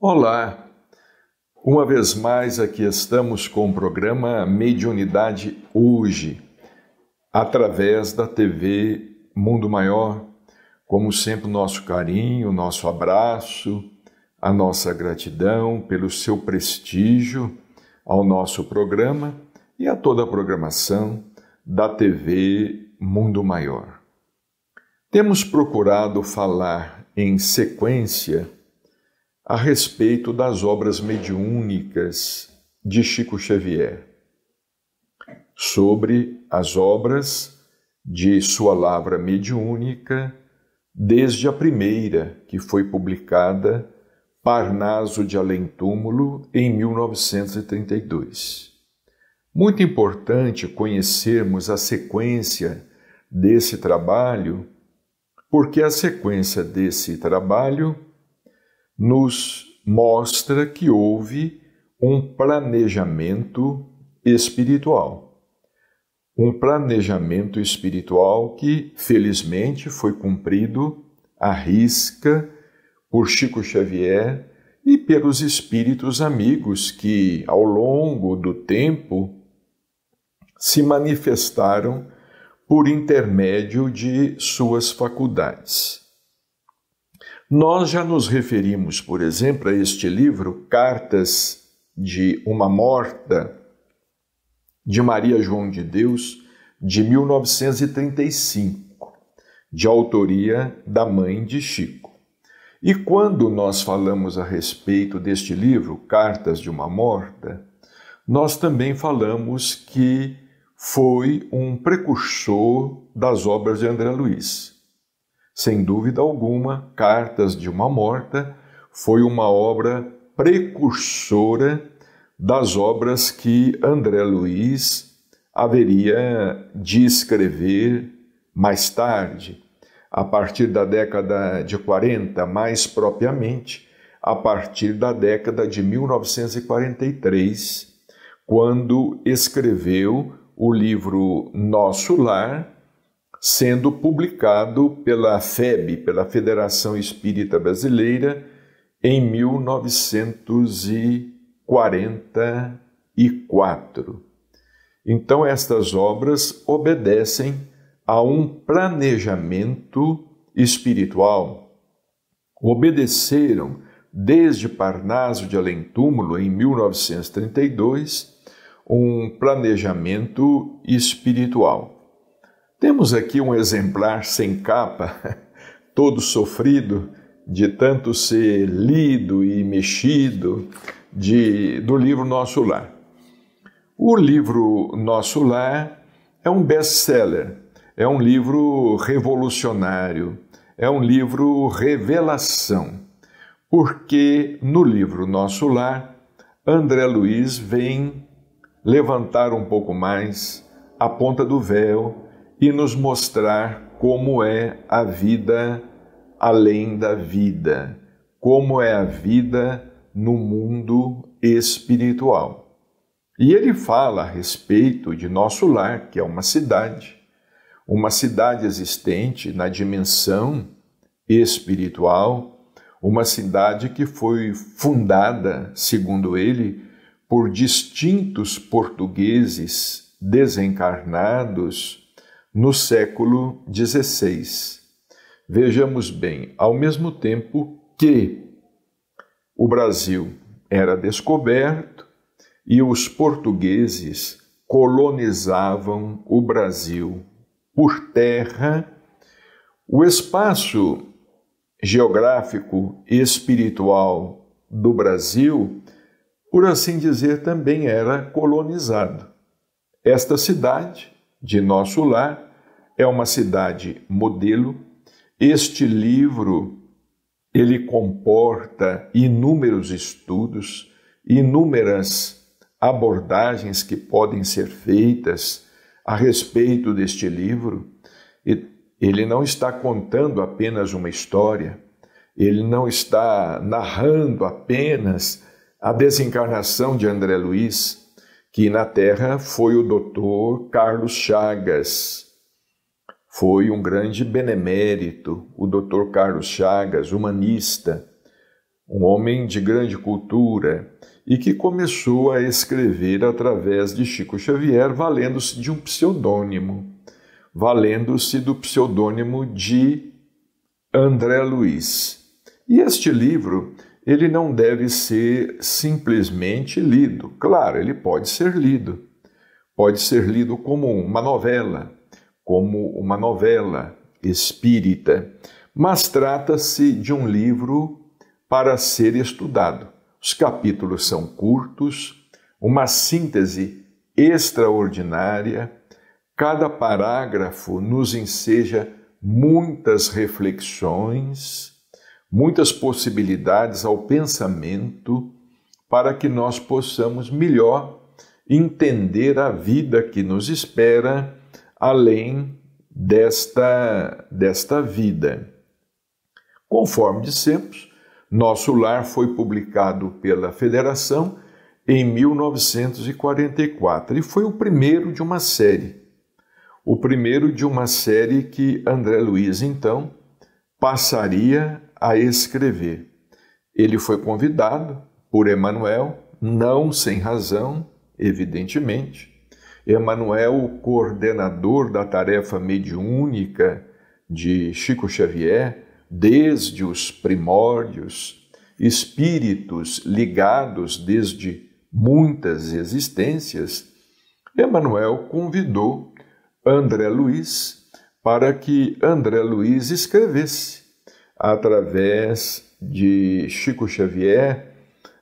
Olá! Uma vez mais aqui estamos com o programa Mediunidade Hoje, através da TV Mundo Maior. Como sempre, nosso carinho, nosso abraço, a nossa gratidão pelo seu prestígio ao nosso programa e a toda a programação da TV Mundo Maior. Temos procurado falar em sequência a respeito das obras mediúnicas de Chico Xavier, sobre as obras de sua lavra mediúnica, desde a primeira, que foi publicada Parnaso de Além Túmulo, em 1932. Muito importante conhecermos a sequência desse trabalho, porque a sequência desse trabalho nos mostra que houve um planejamento espiritual. Um planejamento espiritual que, felizmente, foi cumprido à risca por Chico Xavier e pelos espíritos amigos que, ao longo do tempo, se manifestaram por intermédio de suas faculdades. Nós já nos referimos, por exemplo, a este livro, Cartas de uma Morta, de Maria João de Deus, de 1935, de autoria da mãe de Chico. E quando nós falamos a respeito deste livro, Cartas de uma Morta, nós também falamos que foi um precursor das obras de André Luiz. Sem dúvida alguma, Cartas de uma Morta foi uma obra precursora das obras que André Luiz haveria de escrever mais tarde, a partir da década de 40, mais propriamente, a partir da década de 1943, quando escreveu o livro Nosso Lar sendo publicado pela FEB, pela Federação Espírita Brasileira, em 1944. Então, estas obras obedecem a um planejamento espiritual. Obedeceram desde Parnaso de Além Túmulo, em 1932, um planejamento espiritual. Temos aqui um exemplar sem capa, todo sofrido, de tanto ser lido e mexido, de, do livro Nosso Lar. O livro Nosso Lar é um best-seller, é um livro revolucionário, é um livro revelação, porque no livro Nosso Lar, André Luiz vem levantar um pouco mais a ponta do véu e nos mostrar como é a vida além da vida, como é a vida no mundo espiritual. E ele fala a respeito de nosso lar, que é uma cidade, uma cidade existente na dimensão espiritual, uma cidade que foi fundada, segundo ele, por distintos portugueses desencarnados no século XVI. Vejamos bem, ao mesmo tempo que o Brasil era descoberto e os portugueses colonizavam o Brasil por terra, o espaço geográfico e espiritual do Brasil, por assim dizer, também era colonizado. Esta cidade, de nosso lar, é uma cidade modelo. Este livro ele comporta inúmeros estudos, inúmeras abordagens que podem ser feitas a respeito deste livro. Ele não está contando apenas uma história, ele não está narrando apenas a desencarnação de André Luiz, que na Terra foi o doutor Carlos Chagas, foi um grande benemérito, o Dr. Carlos Chagas, humanista, um homem de grande cultura e que começou a escrever através de Chico Xavier, valendo-se de um pseudônimo, valendo-se do pseudônimo de André Luiz. E este livro, ele não deve ser simplesmente lido. Claro, ele pode ser lido. Pode ser lido como uma novela, como uma novela espírita, mas trata-se de um livro para ser estudado. Os capítulos são curtos, uma síntese extraordinária, cada parágrafo nos enseja muitas reflexões, muitas possibilidades ao pensamento, para que nós possamos melhor entender a vida que nos espera além desta, desta vida. Conforme dissemos, Nosso Lar foi publicado pela Federação em 1944 e foi o primeiro de uma série. O primeiro de uma série que André Luiz, então, passaria a escrever. Ele foi convidado por Emanuel, não sem razão, evidentemente, Emanuel, coordenador da tarefa mediúnica de Chico Xavier, desde os primórdios, espíritos ligados desde muitas existências, Emanuel convidou André Luiz para que André Luiz escrevesse, através de Chico Xavier,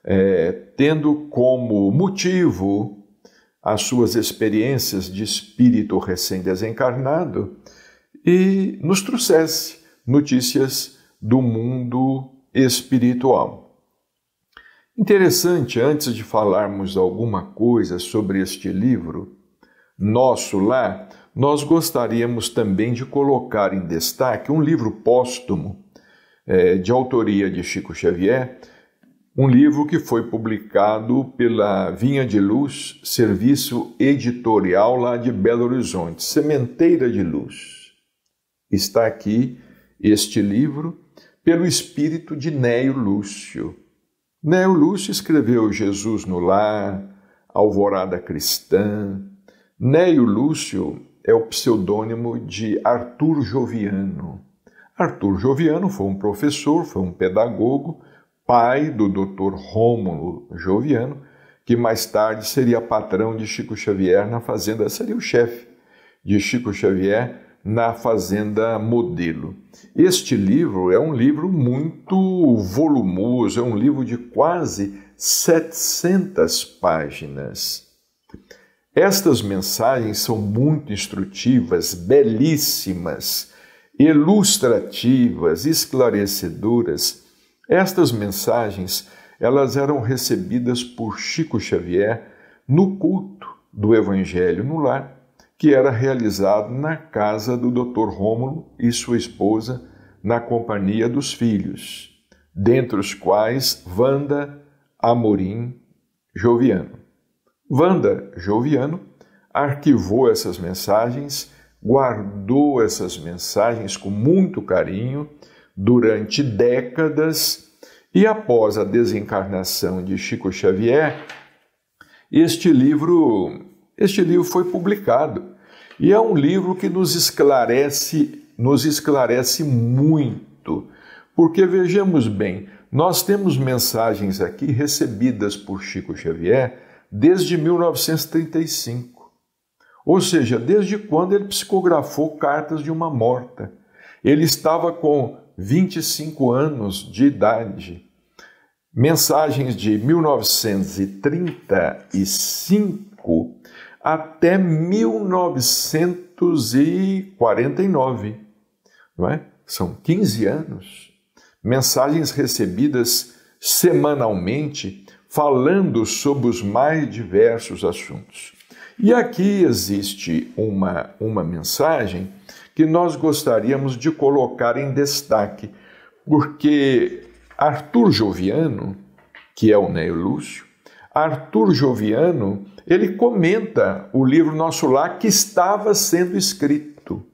é, tendo como motivo as suas experiências de espírito recém-desencarnado e nos trouxesse notícias do mundo espiritual. Interessante, antes de falarmos alguma coisa sobre este livro, Nosso lá, nós gostaríamos também de colocar em destaque um livro póstumo eh, de autoria de Chico Xavier, um livro que foi publicado pela Vinha de Luz, serviço editorial lá de Belo Horizonte, Sementeira de Luz. Está aqui este livro pelo espírito de Néio Lúcio. Néio Lúcio escreveu Jesus no Lar, Alvorada Cristã. Néio Lúcio é o pseudônimo de Arthur Joviano. Arthur Joviano foi um professor, foi um pedagogo pai do Dr. Rômulo Joviano, que mais tarde seria patrão de Chico Xavier na fazenda, seria o chefe de Chico Xavier na Fazenda Modelo. Este livro é um livro muito volumoso, é um livro de quase 700 páginas. Estas mensagens são muito instrutivas, belíssimas, ilustrativas, esclarecedoras estas mensagens, elas eram recebidas por Chico Xavier no culto do Evangelho no lar, que era realizado na casa do Dr. Rômulo e sua esposa, na companhia dos filhos, dentre os quais Vanda, Amorim, Joviano. Vanda Joviano arquivou essas mensagens, guardou essas mensagens com muito carinho durante décadas e após a desencarnação de Chico Xavier, este livro, este livro foi publicado. E é um livro que nos esclarece, nos esclarece muito. Porque vejamos bem, nós temos mensagens aqui recebidas por Chico Xavier desde 1935. Ou seja, desde quando ele psicografou cartas de uma morta. Ele estava com 25 anos de idade. Mensagens de 1935 até 1949, não é? São 15 anos. Mensagens recebidas semanalmente falando sobre os mais diversos assuntos. E aqui existe uma, uma mensagem que nós gostaríamos de colocar em destaque, porque Arthur Joviano, que é o Neil Lúcio, Arthur Joviano, ele comenta o livro Nosso lá que estava sendo escrito.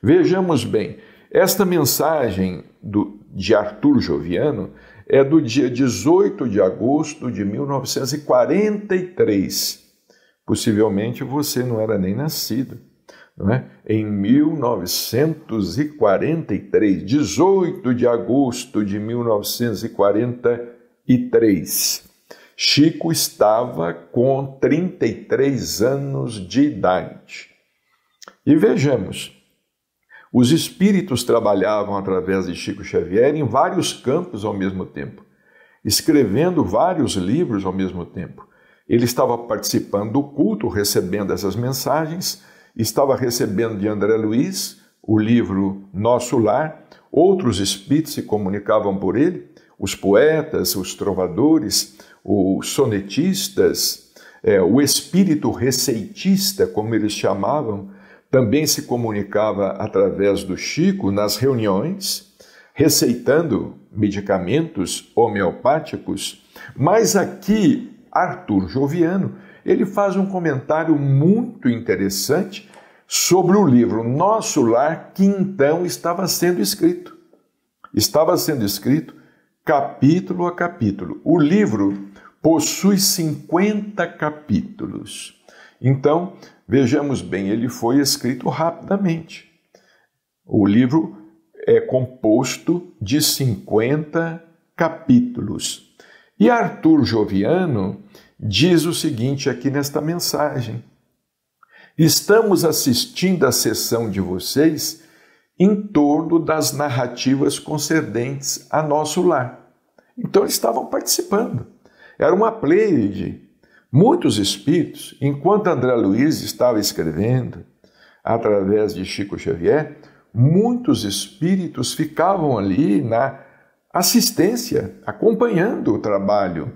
Vejamos bem, esta mensagem do, de Arthur Joviano é do dia 18 de agosto de 1943. Possivelmente você não era nem nascido. Né? em 1943, 18 de agosto de 1943. Chico estava com 33 anos de idade. E vejamos, os espíritos trabalhavam através de Chico Xavier em vários campos ao mesmo tempo, escrevendo vários livros ao mesmo tempo. Ele estava participando do culto, recebendo essas mensagens estava recebendo de André Luiz o livro Nosso Lar, outros espíritos se comunicavam por ele, os poetas, os trovadores, os sonetistas, é, o espírito receitista, como eles chamavam, também se comunicava através do Chico nas reuniões, receitando medicamentos homeopáticos, mas aqui Arthur Joviano ele faz um comentário muito interessante sobre o livro Nosso Lar, que então estava sendo escrito. Estava sendo escrito capítulo a capítulo. O livro possui 50 capítulos. Então, vejamos bem, ele foi escrito rapidamente. O livro é composto de 50 capítulos. E Arthur Joviano diz o seguinte aqui nesta mensagem: Estamos assistindo a sessão de vocês em torno das narrativas concernentes a nosso lar. Então eles estavam participando. Era uma pleiade. Muitos espíritos, enquanto André Luiz estava escrevendo através de Chico Xavier, muitos espíritos ficavam ali na assistência, acompanhando o trabalho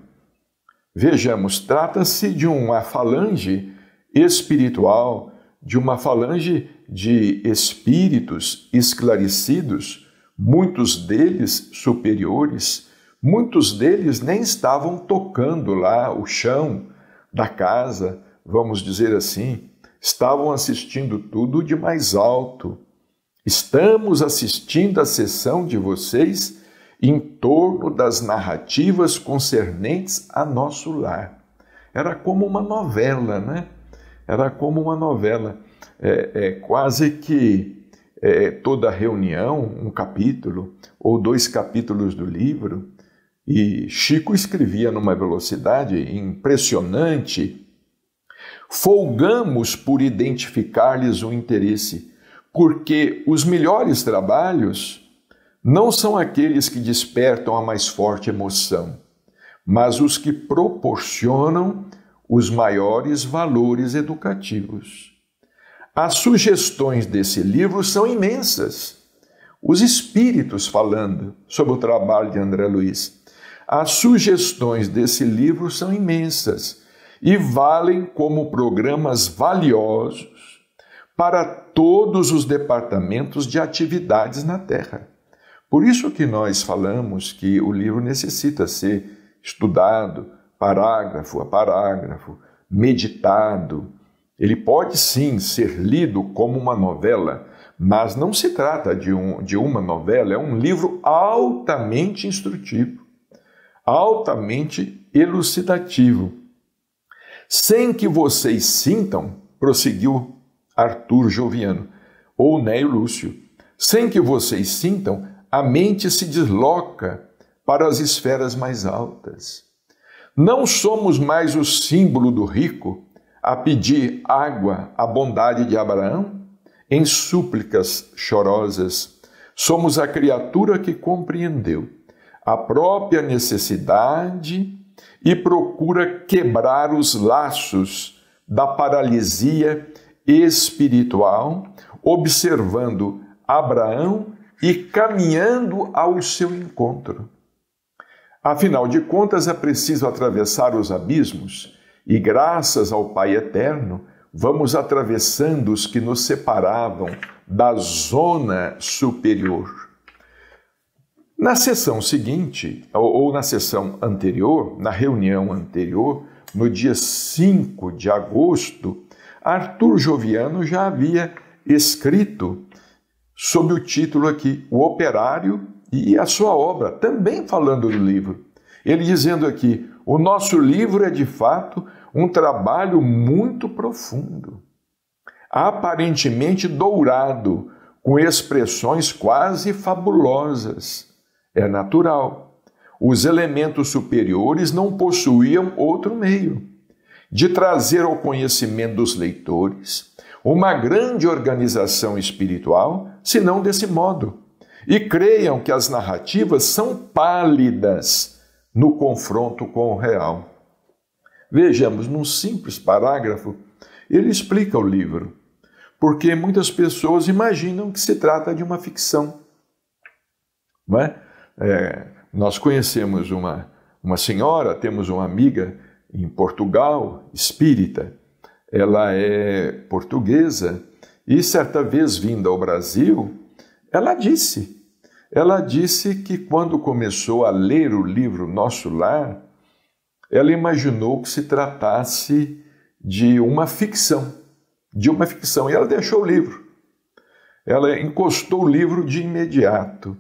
Vejamos, trata-se de uma falange espiritual, de uma falange de espíritos esclarecidos, muitos deles superiores, muitos deles nem estavam tocando lá o chão da casa, vamos dizer assim, estavam assistindo tudo de mais alto. Estamos assistindo a sessão de vocês em torno das narrativas concernentes a nosso lar. Era como uma novela, né? Era como uma novela. É, é quase que é, toda reunião, um capítulo ou dois capítulos do livro, e Chico escrevia numa velocidade impressionante. Folgamos por identificar-lhes o interesse, porque os melhores trabalhos não são aqueles que despertam a mais forte emoção, mas os que proporcionam os maiores valores educativos. As sugestões desse livro são imensas. Os espíritos falando sobre o trabalho de André Luiz. As sugestões desse livro são imensas e valem como programas valiosos para todos os departamentos de atividades na Terra. Por isso que nós falamos que o livro necessita ser estudado parágrafo a parágrafo, meditado. Ele pode sim ser lido como uma novela, mas não se trata de, um, de uma novela, é um livro altamente instrutivo, altamente elucidativo. Sem que vocês sintam, prosseguiu Arthur Joviano, ou Néio Lúcio, sem que vocês sintam a mente se desloca para as esferas mais altas. Não somos mais o símbolo do rico a pedir água à bondade de Abraão em súplicas chorosas. Somos a criatura que compreendeu a própria necessidade e procura quebrar os laços da paralisia espiritual, observando Abraão e caminhando ao seu encontro. Afinal de contas, é preciso atravessar os abismos e, graças ao Pai Eterno, vamos atravessando os que nos separavam da zona superior. Na sessão seguinte, ou na sessão anterior, na reunião anterior, no dia 5 de agosto, Arthur Joviano já havia escrito sob o título aqui, O Operário e a Sua Obra, também falando do livro. Ele dizendo aqui: o nosso livro é de fato um trabalho muito profundo, aparentemente dourado, com expressões quase fabulosas. É natural. Os elementos superiores não possuíam outro meio de trazer ao conhecimento dos leitores uma grande organização espiritual senão desse modo. E creiam que as narrativas são pálidas no confronto com o real. Vejamos, num simples parágrafo, ele explica o livro, porque muitas pessoas imaginam que se trata de uma ficção. Não é? é nós conhecemos uma, uma senhora, temos uma amiga em Portugal, espírita. Ela é portuguesa e certa vez vinda ao Brasil, ela disse, ela disse que quando começou a ler o livro Nosso Lar, ela imaginou que se tratasse de uma ficção, de uma ficção, e ela deixou o livro. Ela encostou o livro de imediato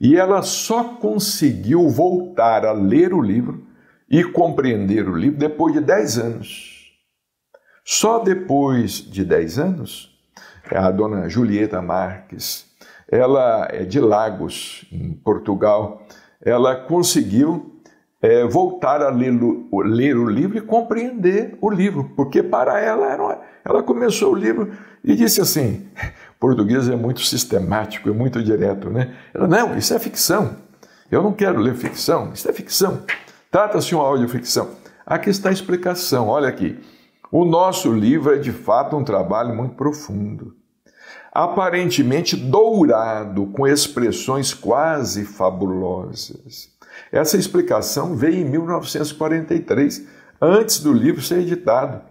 e ela só conseguiu voltar a ler o livro e compreender o livro depois de 10 anos. Só depois de 10 anos é a dona Julieta Marques. Ela é de Lagos, em Portugal. Ela conseguiu é, voltar a ler, ler o livro e compreender o livro, porque para ela era uma, ela começou o livro e disse assim: português é muito sistemático, é muito direto, né? Ela, não, isso é ficção. Eu não quero ler ficção, isso é ficção. Trata-se de uma audioficção. Aqui está a explicação, olha aqui. O nosso livro é de fato um trabalho muito profundo, aparentemente dourado, com expressões quase fabulosas. Essa explicação veio em 1943, antes do livro ser editado.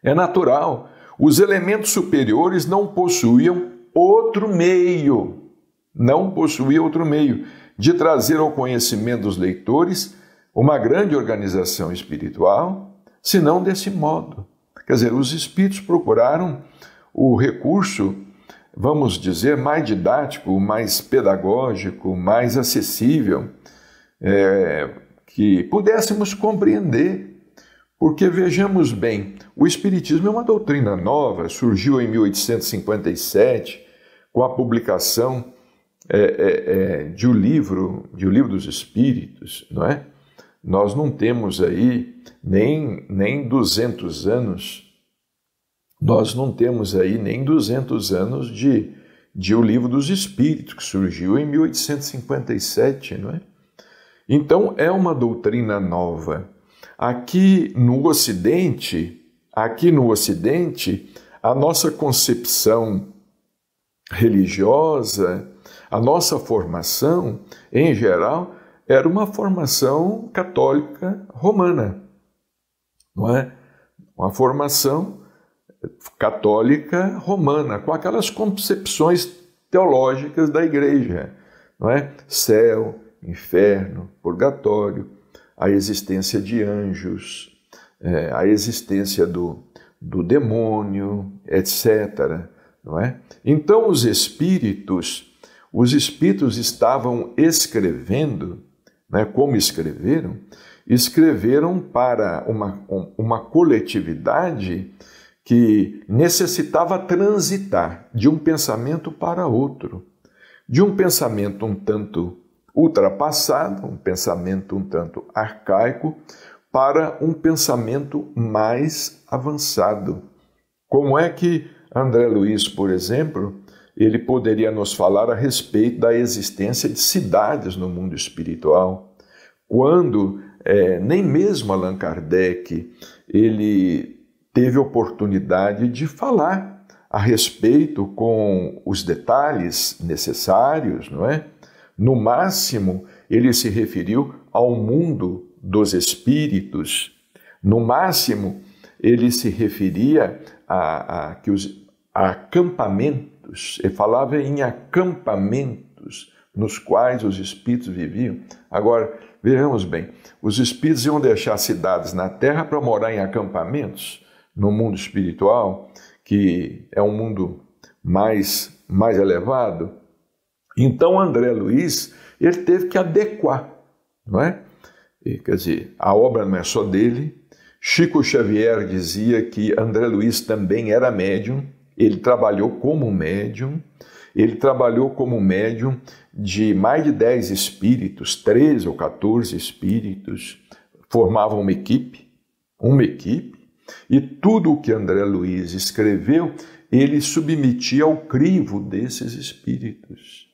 É natural, os elementos superiores não possuíam outro meio, não possuíam outro meio de trazer ao conhecimento dos leitores uma grande organização espiritual senão desse modo. Quer dizer, os espíritos procuraram o recurso, vamos dizer, mais didático, mais pedagógico, mais acessível, é, que pudéssemos compreender. Porque vejamos bem, o Espiritismo é uma doutrina nova, surgiu em 1857, com a publicação é, é, é, de, um livro, de O um Livro dos Espíritos, não é? Nós não temos aí nem, nem 200 anos, nós não temos aí nem 200 anos de, de O Livro dos Espíritos, que surgiu em 1857, não é? Então, é uma doutrina nova. Aqui no Ocidente, aqui no Ocidente, a nossa concepção religiosa, a nossa formação, em geral, era uma formação católica romana, não é? Uma formação católica romana, com aquelas concepções teológicas da igreja, não é? Céu, inferno, purgatório, a existência de anjos, é, a existência do, do demônio, etc. Não é? Então os espíritos, os espíritos estavam escrevendo né, como escreveram, escreveram para uma, uma coletividade que necessitava transitar de um pensamento para outro, de um pensamento um tanto ultrapassado, um pensamento um tanto arcaico, para um pensamento mais avançado. Como é que André Luiz, por exemplo, ele poderia nos falar a respeito da existência de cidades no mundo espiritual, quando é, nem mesmo Allan Kardec ele teve oportunidade de falar a respeito com os detalhes necessários, não é? No máximo, ele se referiu ao mundo dos espíritos. No máximo, ele se referia a, a que os a acampamento acampamentos, ele falava em acampamentos nos quais os espíritos viviam. Agora, vejamos bem, os espíritos iam deixar cidades na terra para morar em acampamentos no mundo espiritual, que é um mundo mais mais elevado. Então André Luiz, ele teve que adequar, não é? E, quer dizer, a obra não é só dele. Chico Xavier dizia que André Luiz também era médium ele trabalhou como médium, ele trabalhou como médium de mais de 10 espíritos, 13 ou 14 espíritos, formavam uma equipe, uma equipe, e tudo o que André Luiz escreveu, ele submetia ao crivo desses espíritos.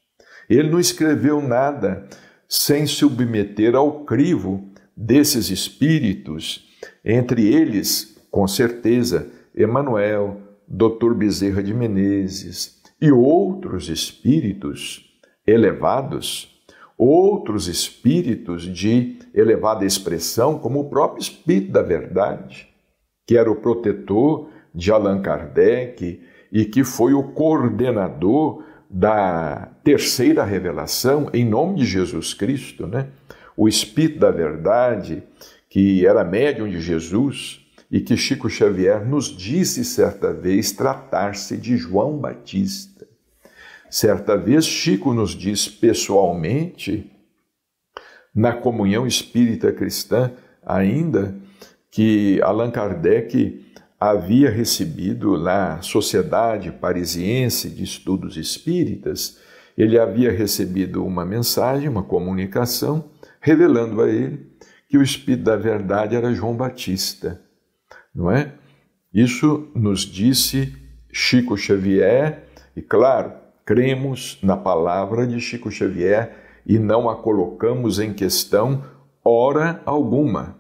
Ele não escreveu nada sem submeter ao crivo desses espíritos, entre eles, com certeza, Emanuel, Dr. Bezerra de Menezes e outros espíritos elevados, outros espíritos de elevada expressão, como o próprio Espírito da Verdade, que era o protetor de Allan Kardec e que foi o coordenador da terceira revelação em nome de Jesus Cristo, né? O Espírito da Verdade, que era médium de Jesus, e que Chico Xavier nos disse certa vez tratar-se de João Batista. Certa vez, Chico nos diz pessoalmente, na comunhão espírita cristã ainda, que Allan Kardec havia recebido na Sociedade Parisiense de Estudos Espíritas, ele havia recebido uma mensagem, uma comunicação, revelando a ele que o Espírito da Verdade era João Batista não é? Isso nos disse Chico Xavier, e claro, cremos na palavra de Chico Xavier e não a colocamos em questão hora alguma.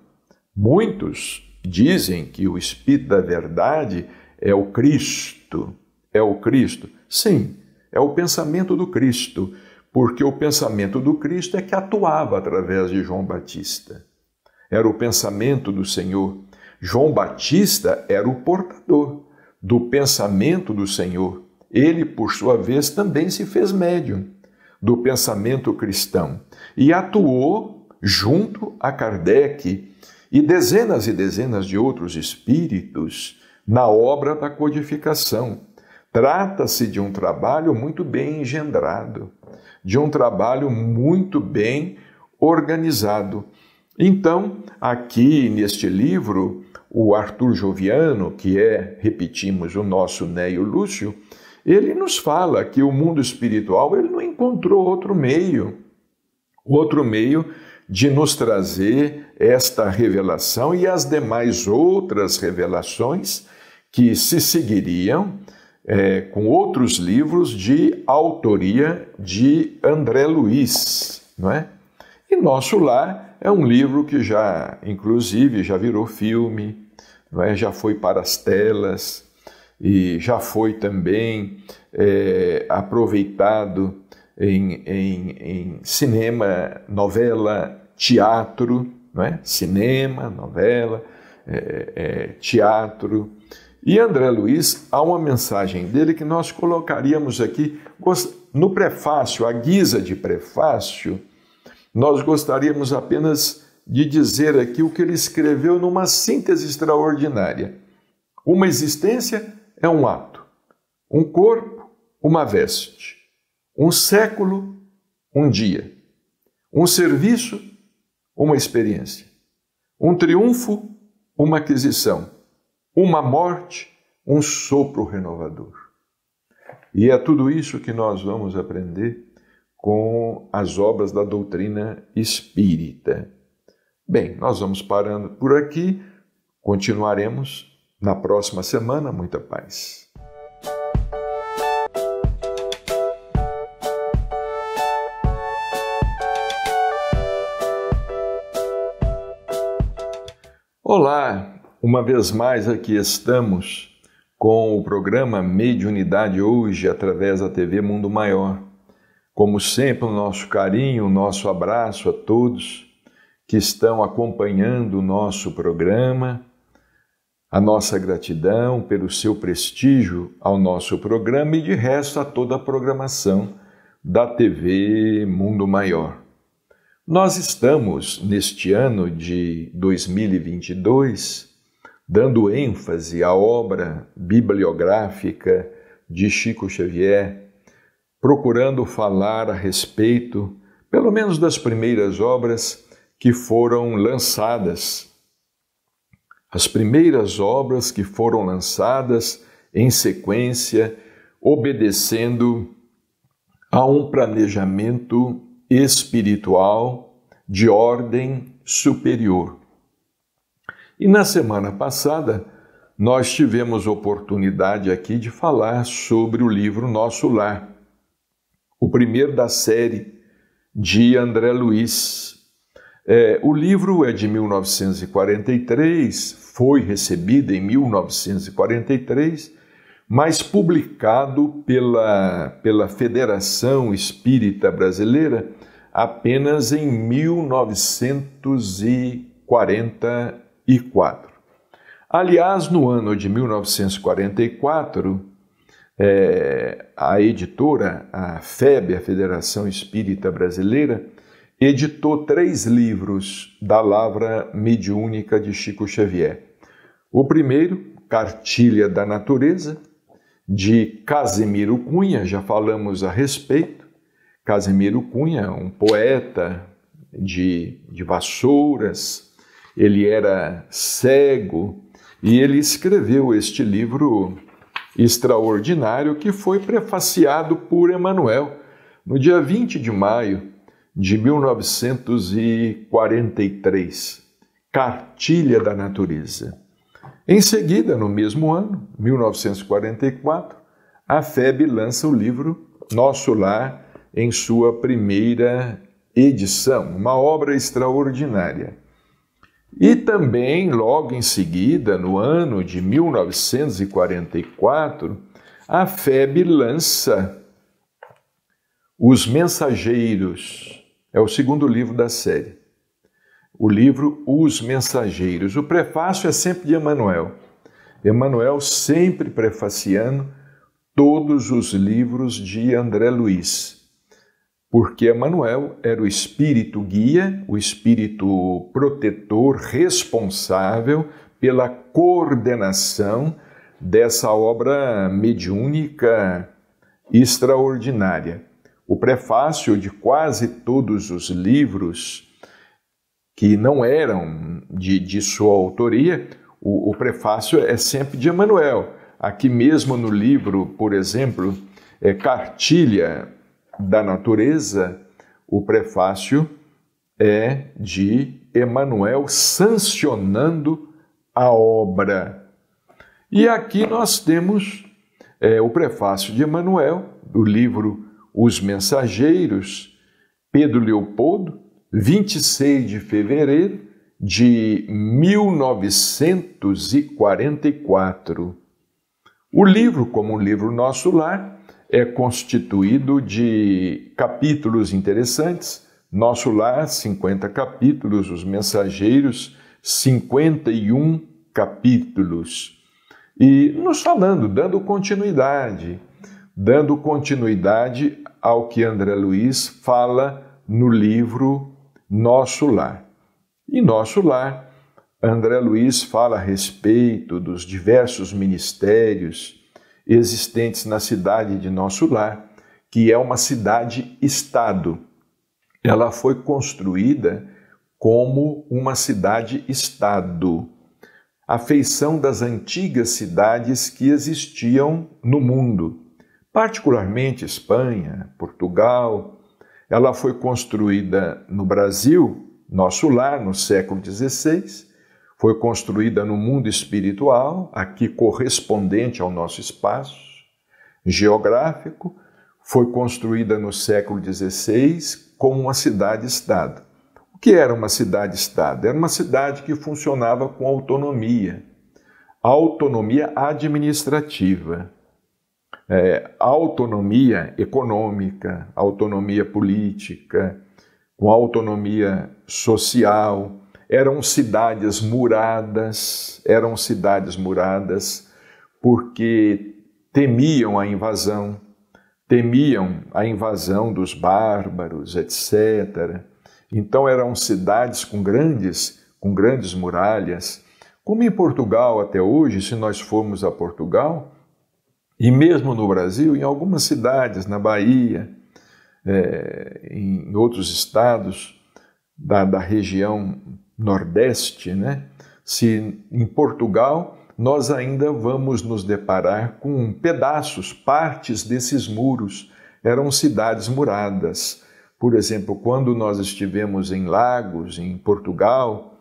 Muitos dizem que o Espírito da Verdade é o Cristo, é o Cristo. Sim, é o pensamento do Cristo, porque o pensamento do Cristo é que atuava através de João Batista. Era o pensamento do Senhor João Batista era o portador do pensamento do Senhor. Ele, por sua vez, também se fez médium do pensamento cristão e atuou junto a Kardec e dezenas e dezenas de outros espíritos na obra da codificação. Trata-se de um trabalho muito bem engendrado, de um trabalho muito bem organizado. Então, aqui neste livro, o Arthur Joviano, que é, repetimos, o nosso Neio Lúcio, ele nos fala que o mundo espiritual ele não encontrou outro meio, outro meio de nos trazer esta revelação e as demais outras revelações que se seguiriam é, com outros livros de autoria de André Luiz, não é? E nosso lar é um livro que já, inclusive, já virou filme, não é? já foi para as telas e já foi também é, aproveitado em, em, em, cinema, novela, teatro, não é? cinema, novela, é, é, teatro. E André Luiz, há uma mensagem dele que nós colocaríamos aqui no prefácio, a guisa de prefácio, nós gostaríamos apenas de dizer aqui o que ele escreveu numa síntese extraordinária. Uma existência é um ato, um corpo, uma veste, um século, um dia, um serviço, uma experiência, um triunfo, uma aquisição, uma morte, um sopro renovador. E é tudo isso que nós vamos aprender com as obras da doutrina espírita. Bem, nós vamos parando por aqui, continuaremos na próxima semana. Muita paz. Olá, uma vez mais aqui estamos com o programa Mediunidade Hoje através da TV Mundo Maior. Como sempre, o nosso carinho, o nosso abraço a todos que estão acompanhando o nosso programa, a nossa gratidão pelo seu prestígio ao nosso programa e, de resto, a toda a programação da TV Mundo Maior. Nós estamos, neste ano de 2022, dando ênfase à obra bibliográfica de Chico Xavier procurando falar a respeito, pelo menos das primeiras obras que foram lançadas. As primeiras obras que foram lançadas em sequência, obedecendo a um planejamento espiritual de ordem superior. E na semana passada, nós tivemos oportunidade aqui de falar sobre o livro Nosso Lar o primeiro da série de André Luiz. É, o livro é de 1943, foi recebido em 1943, mas publicado pela, pela Federação Espírita Brasileira apenas em 1944. Aliás, no ano de 1944, é, a editora, a FEB, a Federação Espírita Brasileira, editou três livros da Lavra Mediúnica de Chico Xavier. O primeiro, Cartilha da Natureza, de Casimiro Cunha, já falamos a respeito. Casimiro Cunha, um poeta de, de Vassouras, ele era cego e ele escreveu este livro extraordinário que foi prefaciado por Emmanuel no dia 20 de maio de 1943, Cartilha da Natureza. Em seguida, no mesmo ano, 1944, a FEB lança o livro Nosso Lar em sua primeira edição, uma obra extraordinária. E também, logo em seguida, no ano de 1944, a FEB lança Os Mensageiros. É o segundo livro da série. O livro Os Mensageiros. O prefácio é sempre de Emanuel. Emanuel sempre prefaciando todos os livros de André Luiz porque Emmanuel era o espírito guia, o espírito protetor, responsável pela coordenação dessa obra mediúnica extraordinária. O prefácio de quase todos os livros que não eram de, de sua autoria, o, o prefácio é sempre de Emmanuel. Aqui mesmo no livro, por exemplo, é Cartilha da natureza, o prefácio é de Emmanuel sancionando a obra. E aqui nós temos é, o prefácio de Emmanuel, do livro Os Mensageiros, Pedro Leopoldo, 26 de fevereiro de 1944. O livro, como um livro nosso lar, é constituído de capítulos interessantes. Nosso Lar, 50 capítulos, Os Mensageiros, 51 capítulos. E nos falando, dando continuidade, dando continuidade ao que André Luiz fala no livro Nosso Lar. E Nosso Lar, André Luiz fala a respeito dos diversos ministérios existentes na cidade de nosso lar, que é uma cidade-estado. Ela foi construída como uma cidade-estado, a feição das antigas cidades que existiam no mundo, particularmente Espanha, Portugal. Ela foi construída no Brasil, nosso lar, no século XVI, foi construída no mundo espiritual, aqui correspondente ao nosso espaço geográfico, foi construída no século XVI como uma cidade-estado. O que era uma cidade-estado? Era uma cidade que funcionava com autonomia, autonomia administrativa, é, autonomia econômica, autonomia política, com autonomia social eram cidades muradas, eram cidades muradas, porque temiam a invasão, temiam a invasão dos bárbaros, etc. Então eram cidades com grandes, com grandes muralhas. Como em Portugal até hoje, se nós formos a Portugal, e mesmo no Brasil, em algumas cidades, na Bahia, é, em outros estados da, da região Nordeste, né? se em Portugal nós ainda vamos nos deparar com pedaços, partes desses muros, eram cidades muradas. Por exemplo, quando nós estivemos em Lagos, em Portugal,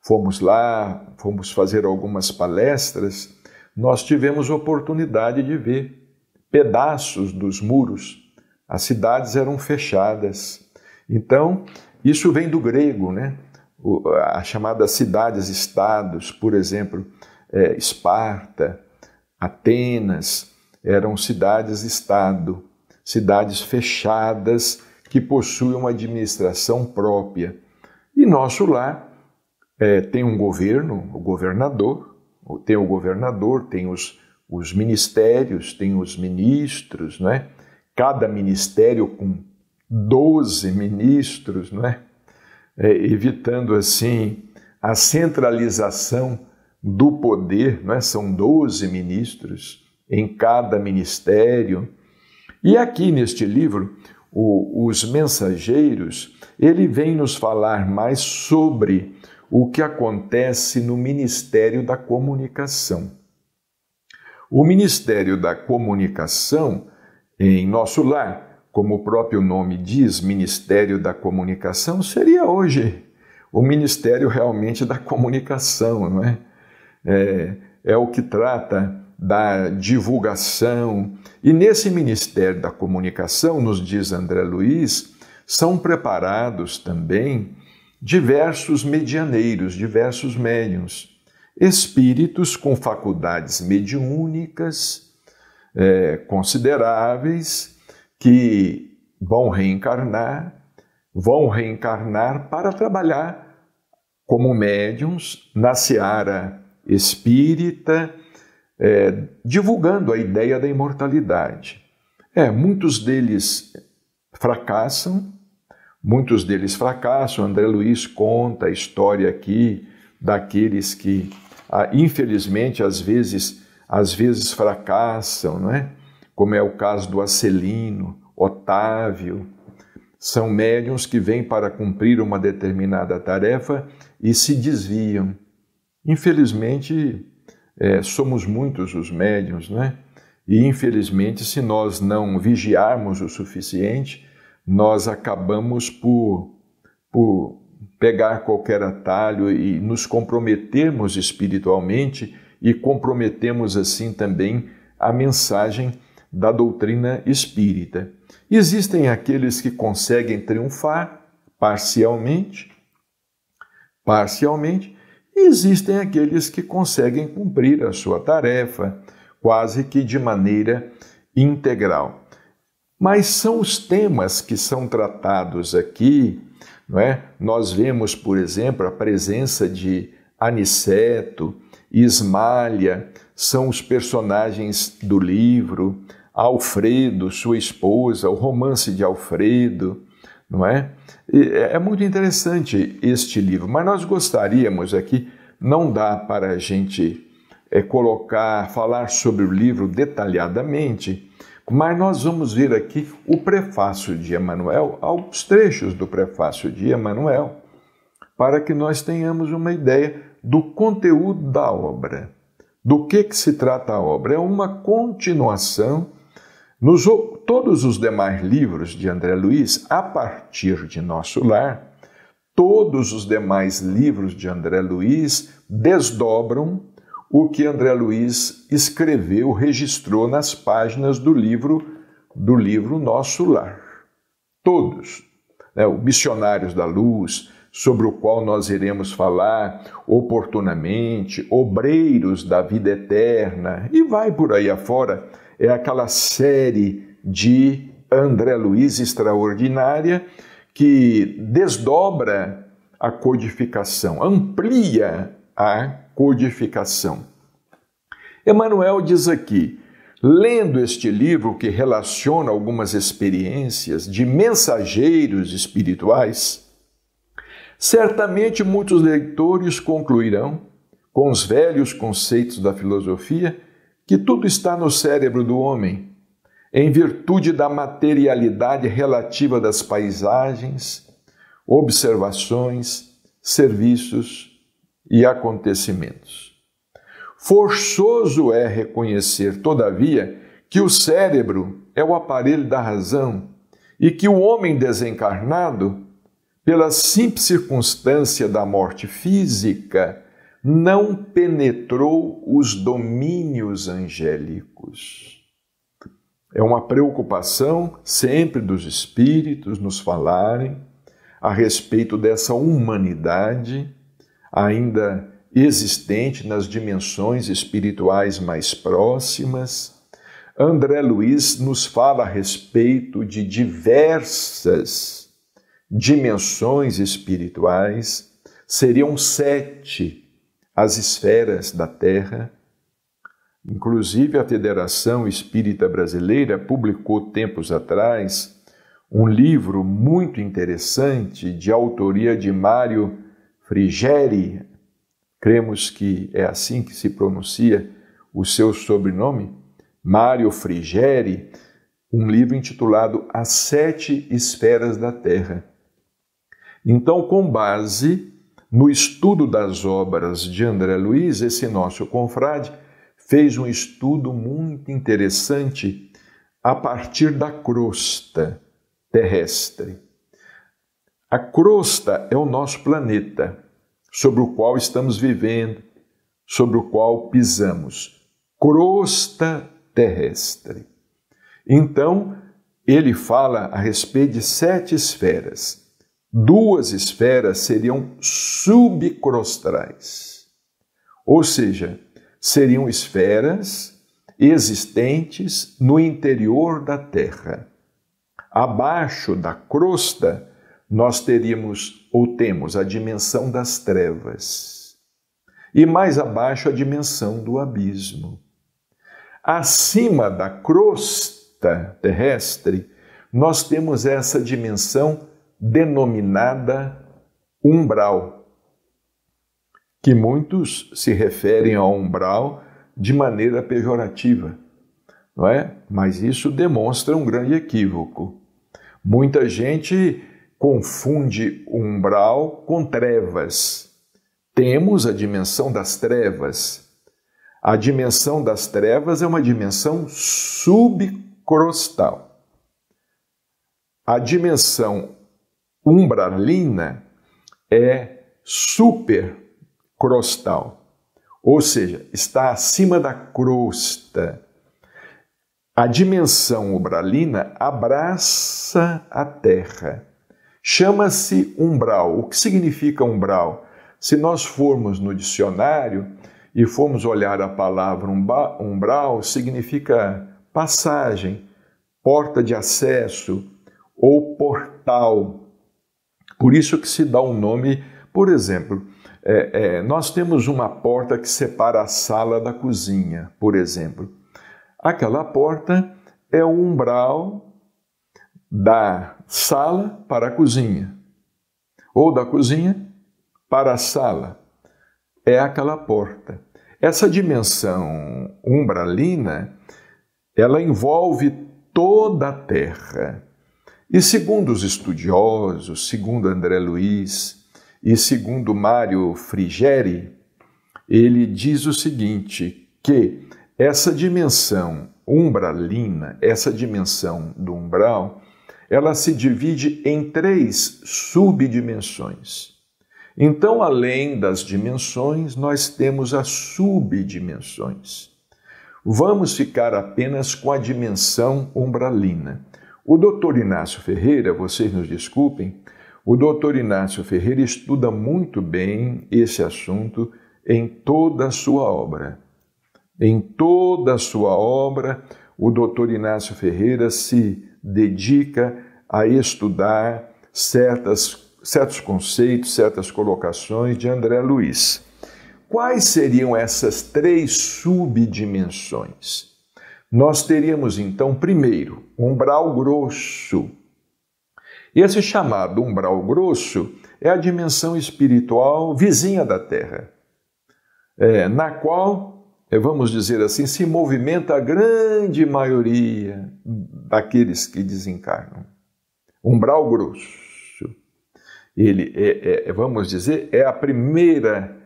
fomos lá, fomos fazer algumas palestras, nós tivemos oportunidade de ver pedaços dos muros. As cidades eram fechadas. Então, isso vem do grego, né? as chamadas cidades-estados, por exemplo, é, Esparta, Atenas, eram cidades-estado, cidades fechadas que possuem uma administração própria. E nosso lá é, tem um governo, o governador, tem o governador, tem os, os ministérios, tem os ministros, né? cada ministério com 12 ministros, né? é, evitando assim a centralização do poder, é? são 12 ministros em cada ministério. E aqui neste livro, o, os mensageiros, ele vem nos falar mais sobre o que acontece no Ministério da Comunicação. O Ministério da Comunicação, em nosso lar, como o próprio nome diz, Ministério da Comunicação, seria hoje o Ministério realmente da Comunicação, não é? É, é o que trata da divulgação. E nesse Ministério da Comunicação, nos diz André Luiz, são preparados também diversos medianeiros, diversos médiums, espíritos com faculdades mediúnicas é, consideráveis que vão reencarnar, vão reencarnar para trabalhar como médiums na seara espírita, é, divulgando a ideia da imortalidade. É, muitos deles fracassam, muitos deles fracassam. André Luiz conta a história aqui daqueles que, ah, infelizmente, às vezes, às vezes fracassam, não é? como é o caso do Acelino, Otávio. São médiums que vêm para cumprir uma determinada tarefa e se desviam. Infelizmente, é, somos muitos os médiums, né? E infelizmente, se nós não vigiarmos o suficiente, nós acabamos por, por pegar qualquer atalho e nos comprometermos espiritualmente e comprometemos assim também a mensagem da doutrina espírita. Existem aqueles que conseguem triunfar parcialmente, parcialmente, e existem aqueles que conseguem cumprir a sua tarefa quase que de maneira integral. Mas são os temas que são tratados aqui, não é? Nós vemos, por exemplo, a presença de Aniceto, Ismália, são os personagens do livro, Alfredo, sua esposa, o romance de Alfredo, não é? E é, é muito interessante este livro, mas nós gostaríamos aqui, é não dá para a gente é, colocar, falar sobre o livro detalhadamente, mas nós vamos ver aqui o prefácio de Emanuel, alguns trechos do prefácio de Emanuel, para que nós tenhamos uma ideia do conteúdo da obra. Do que, que se trata a obra? É uma continuação nos todos os demais livros de André Luiz, a partir de Nosso Lar, todos os demais livros de André Luiz desdobram o que André Luiz escreveu, registrou nas páginas do livro do livro Nosso Lar. Todos, né, o Missionários da Luz, sobre o qual nós iremos falar oportunamente, Obreiros da Vida Eterna, e vai por aí afora é aquela série de André Luiz extraordinária que desdobra a codificação, amplia a codificação. Emmanuel diz aqui: lendo este livro que relaciona algumas experiências de mensageiros espirituais, certamente muitos leitores concluirão, com os velhos conceitos da filosofia, que tudo está no cérebro do homem, em virtude da materialidade relativa das paisagens, observações, serviços e acontecimentos. Forçoso é reconhecer, todavia, que o cérebro é o aparelho da razão e que o homem desencarnado, pela simples circunstância da morte física, não penetrou os domínios angélicos. É uma preocupação sempre dos espíritos nos falarem a respeito dessa humanidade ainda existente nas dimensões espirituais mais próximas. André Luiz nos fala a respeito de diversas dimensões espirituais, seriam sete as esferas da Terra. Inclusive, a Federação Espírita Brasileira publicou tempos atrás um livro muito interessante de autoria de Mário Frigeri, cremos que é assim que se pronuncia o seu sobrenome, Mário Frigeri, um livro intitulado As Sete Esferas da Terra. Então, com base no estudo das obras de André Luiz, esse nosso confrade fez um estudo muito interessante a partir da crosta terrestre. A crosta é o nosso planeta, sobre o qual estamos vivendo, sobre o qual pisamos. Crosta terrestre. Então, ele fala a respeito de sete esferas duas esferas seriam subcrostrais, ou seja, seriam esferas existentes no interior da Terra. Abaixo da crosta, nós teríamos ou temos a dimensão das trevas, e mais abaixo a dimensão do abismo. Acima da crosta terrestre, nós temos essa dimensão denominada umbral, que muitos se referem ao umbral de maneira pejorativa, não é? Mas isso demonstra um grande equívoco. Muita gente confunde umbral com trevas. Temos a dimensão das trevas. A dimensão das trevas é uma dimensão subcrostal. A dimensão umbralina é supercrostal, ou seja, está acima da crosta. A dimensão umbralina abraça a Terra. Chama-se umbral. O que significa umbral? Se nós formos no dicionário e formos olhar a palavra umbral, significa passagem, porta de acesso ou portal. Por isso que se dá o um nome, por exemplo, é, é, nós temos uma porta que separa a sala da cozinha, por exemplo. Aquela porta é o umbral da sala para a cozinha, ou da cozinha para a sala. É aquela porta. Essa dimensão umbralina, ela envolve toda a terra. E segundo os estudiosos, segundo André Luiz e segundo Mário Frigeri, ele diz o seguinte, que essa dimensão umbralina, essa dimensão do umbral, ela se divide em três subdimensões. Então, além das dimensões, nós temos as subdimensões. Vamos ficar apenas com a dimensão umbralina. O doutor Inácio Ferreira, vocês nos desculpem, o doutor Inácio Ferreira estuda muito bem esse assunto em toda a sua obra. Em toda a sua obra, o doutor Inácio Ferreira se dedica a estudar certas, certos conceitos, certas colocações de André Luiz. Quais seriam essas três subdimensões? Nós teríamos então, primeiro, umbral grosso. Esse chamado umbral grosso é a dimensão espiritual vizinha da Terra, é, na qual, é, vamos dizer assim, se movimenta a grande maioria daqueles que desencarnam. Umbral grosso. Ele é, é, é vamos dizer, é a primeira,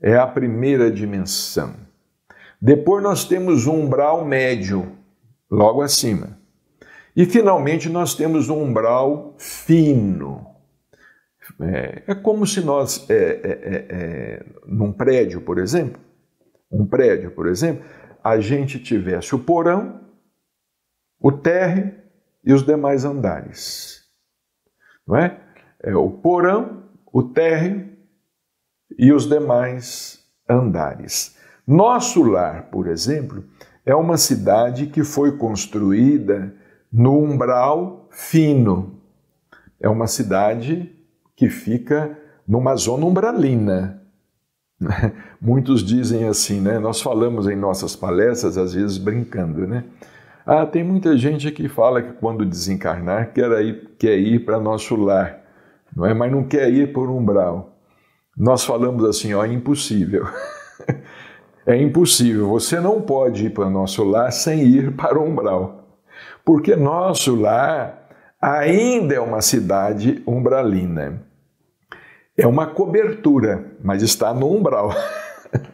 é a primeira dimensão. Depois nós temos um umbral médio, logo acima. E finalmente nós temos um umbral fino. É, é como se nós, é é, é, é, num prédio, por exemplo, um prédio, por exemplo, a gente tivesse o porão, o térreo e os demais andares. Não é? é o porão, o térreo e os demais andares. Nosso lar, por exemplo, é uma cidade que foi construída no umbral fino. É uma cidade que fica numa zona umbralina. Muitos dizem assim, né? Nós falamos em nossas palestras, às vezes brincando, né? Ah, tem muita gente que fala que quando desencarnar quer ir, quer ir para nosso lar, não é? Mas não quer ir por umbral. Nós falamos assim, ó, é impossível. É impossível, você não pode ir para nosso lar sem ir para o umbral. Porque nosso lar ainda é uma cidade umbralina. É uma cobertura, mas está no umbral.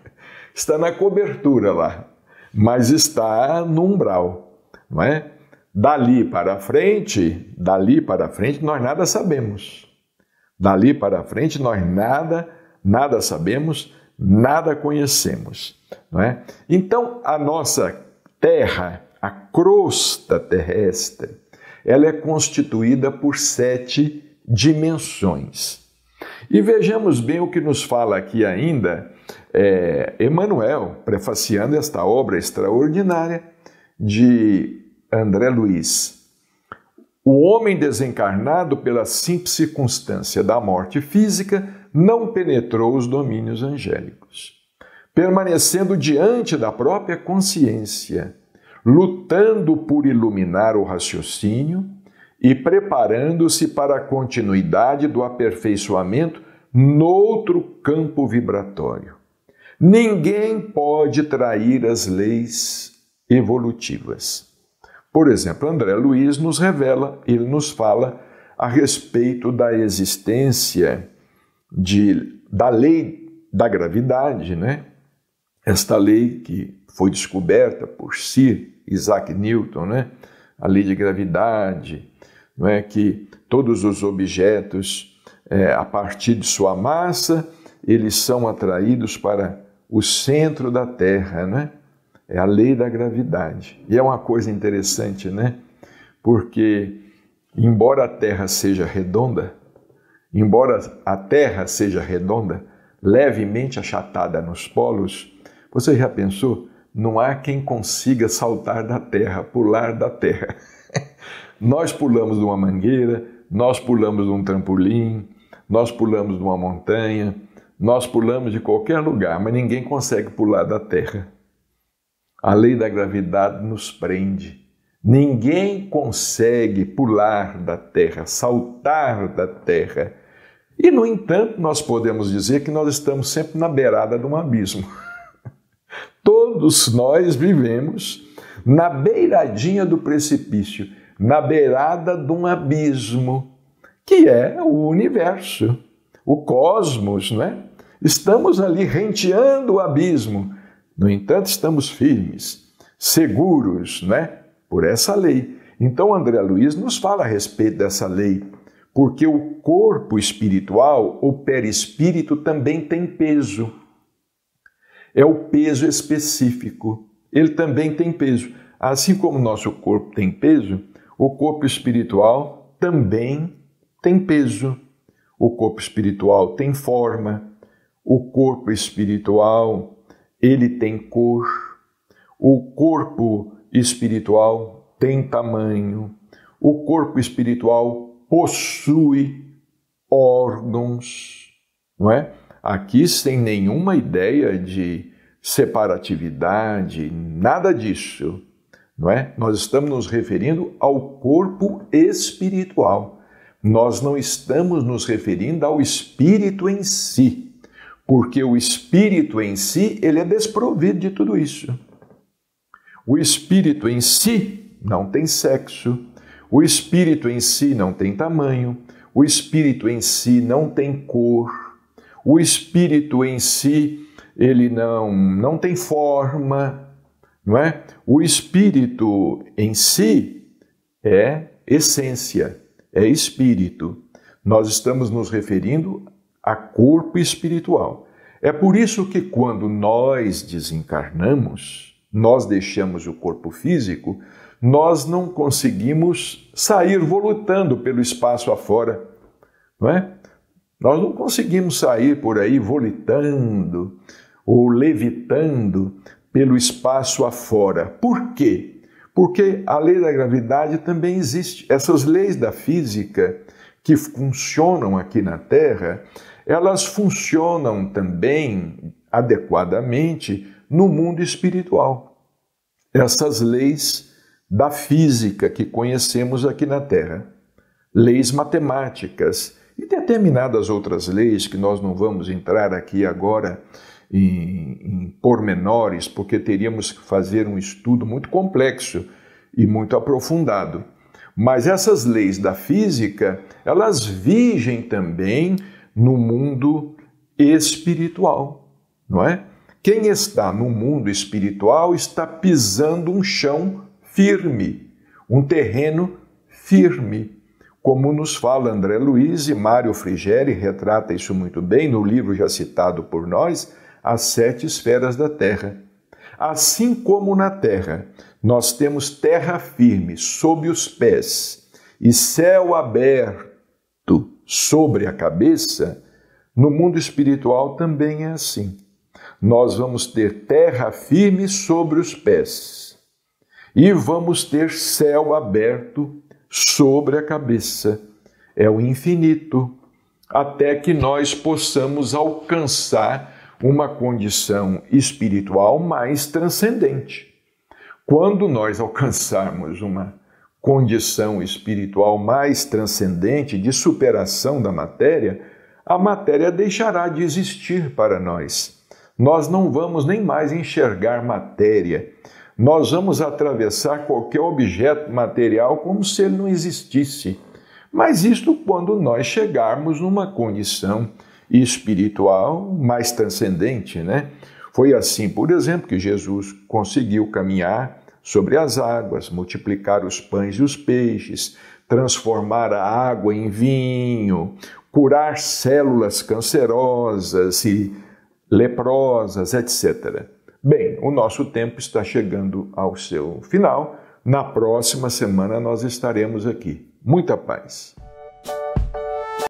está na cobertura lá, mas está no umbral, não é? Dali para frente, dali para frente nós nada sabemos. Dali para frente nós nada, nada sabemos nada conhecemos, não é? Então, a nossa terra, a crosta terrestre, ela é constituída por sete dimensões. E vejamos bem o que nos fala aqui ainda é, Emmanuel, prefaciando esta obra extraordinária de André Luiz. O homem desencarnado pela simples circunstância da morte física não penetrou os domínios angélicos. Permanecendo diante da própria consciência, lutando por iluminar o raciocínio e preparando-se para a continuidade do aperfeiçoamento noutro campo vibratório. Ninguém pode trair as leis evolutivas. Por exemplo, André Luiz nos revela, ele nos fala a respeito da existência de, da lei da gravidade, né? Esta lei que foi descoberta por Sir Isaac Newton, né? A lei de gravidade, não é que todos os objetos é, a partir de sua massa eles são atraídos para o centro da Terra, né? É a lei da gravidade. E é uma coisa interessante, né? Porque embora a Terra seja redonda, Embora a Terra seja redonda, levemente achatada nos polos, você já pensou? Não há quem consiga saltar da Terra, pular da Terra. nós pulamos de uma mangueira, nós pulamos de um trampolim, nós pulamos de uma montanha, nós pulamos de qualquer lugar, mas ninguém consegue pular da Terra. A lei da gravidade nos prende. Ninguém consegue pular da terra, saltar da terra. E, no entanto, nós podemos dizer que nós estamos sempre na beirada de um abismo. Todos nós vivemos na beiradinha do precipício, na beirada de um abismo, que é o universo, o cosmos, não é? Estamos ali renteando o abismo. No entanto, estamos firmes, seguros, né? por essa lei. Então, André Luiz nos fala a respeito dessa lei, porque o corpo espiritual, o perispírito, também tem peso. É o peso específico. Ele também tem peso. Assim como o nosso corpo tem peso, o corpo espiritual também tem peso. O corpo espiritual tem forma. O corpo espiritual, ele tem cor. O corpo espiritual tem tamanho, o corpo espiritual possui órgãos, não é? Aqui sem nenhuma ideia de separatividade, nada disso, não é? Nós estamos nos referindo ao corpo espiritual. Nós não estamos nos referindo ao espírito em si, porque o espírito em si, ele é desprovido de tudo isso. O espírito em si não tem sexo, o espírito em si não tem tamanho, o espírito em si não tem cor, o espírito em si ele não, não tem forma, não é? O espírito em si é essência, é espírito. Nós estamos nos referindo a corpo espiritual. É por isso que quando nós desencarnamos, nós deixamos o corpo físico, nós não conseguimos sair volutando pelo espaço afora, não é? Nós não conseguimos sair por aí volitando ou levitando pelo espaço afora. Por quê? Porque a lei da gravidade também existe. Essas leis da física que funcionam aqui na Terra, elas funcionam também adequadamente no mundo espiritual. Essas leis da física que conhecemos aqui na Terra, leis matemáticas e determinadas outras leis que nós não vamos entrar aqui agora em, em pormenores, porque teríamos que fazer um estudo muito complexo e muito aprofundado. Mas essas leis da física, elas vigem também no mundo espiritual, não é? Quem está no mundo espiritual está pisando um chão firme, um terreno firme. Como nos fala André Luiz e Mário Frigeri retrata isso muito bem no livro já citado por nós, As Sete Esferas da Terra. Assim como na terra, nós temos terra firme sob os pés e céu aberto sobre a cabeça, no mundo espiritual também é assim nós vamos ter terra firme sobre os pés e vamos ter céu aberto sobre a cabeça. É o infinito, até que nós possamos alcançar uma condição espiritual mais transcendente. Quando nós alcançarmos uma condição espiritual mais transcendente de superação da matéria, a matéria deixará de existir para nós nós não vamos nem mais enxergar matéria. Nós vamos atravessar qualquer objeto material como se ele não existisse. Mas isto quando nós chegarmos numa condição espiritual mais transcendente, né? Foi assim, por exemplo, que Jesus conseguiu caminhar sobre as águas, multiplicar os pães e os peixes, transformar a água em vinho, curar células cancerosas e leprosas, etc. Bem, o nosso tempo está chegando ao seu final. Na próxima semana nós estaremos aqui. Muita paz.